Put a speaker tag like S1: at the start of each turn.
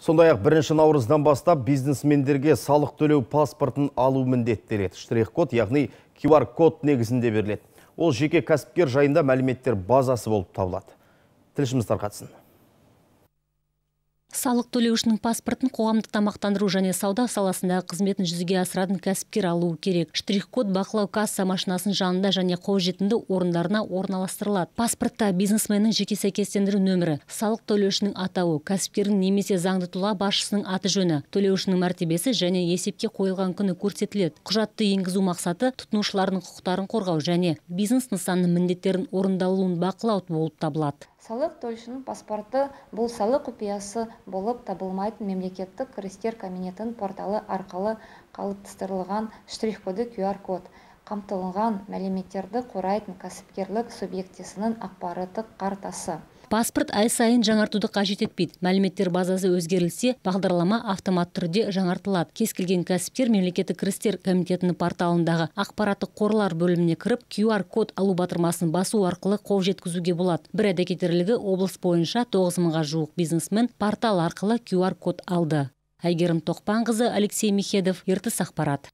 S1: Сондай ақ бірінші наурыздан бастап бизнесмендерге салық төлеу паспортын алу міндеттеледі. Штрих-код, яғни QR-код негізінде беріледі. Ол жеке кәсіпкер жайында мәліметтер базасы болып табылады. Тілшіміз тарқатсын
S2: салық төлеушінің паспортын қоғамдық тамақтандыру және сауда саласындағы қызметін жүзеге асыратын кәсіпкер алуы керек штрих код бақылау касса машинасының жанында және қолжетімді орындарына орналастырылады паспортта бизнесменнің жеке сәйкестендіру нөмірі салық төлеушінің атауы кәсіпкердің немесе заңды тұлға басшысының аты жөні төлеушінің мәртебесі және есепке қойылған күні көрсетіледі құжатты енгізу мақсаты тұтынушылардың құқықтарын қорғау және бизнес нысанның міндеттерін орындалуын бақылау болып табылады
S3: салық төлшінің паспорты бұл салық құпиясы болып табылмайтын мемлекеттік кірістер комитетінің порталы арқылы қалыптастырылған штрих-коды qr код қамтылған мәліметтерді қорайтын кәсіпкерлік субъектісінің ақпараттық картасы
S2: паспорт ай сайын жаңартуды қажет етпейді мәліметтер базасы өзгерілсе бағдарлама автомат түрде жаңартылады кез келген кәсіпкер мемлекеттік кірістер комитетінің порталындағы ақпараттық қорлар бөліміне кіріп qr код алу батырмасын басу арқылы қол жеткізуге болады бір айта кетерлігі облыс бойынша тоғыз мыңға жуық бизнесмен портал арқылы qr код алды әйгерім тоқпанқызы алексей михедов ертіс ақпарат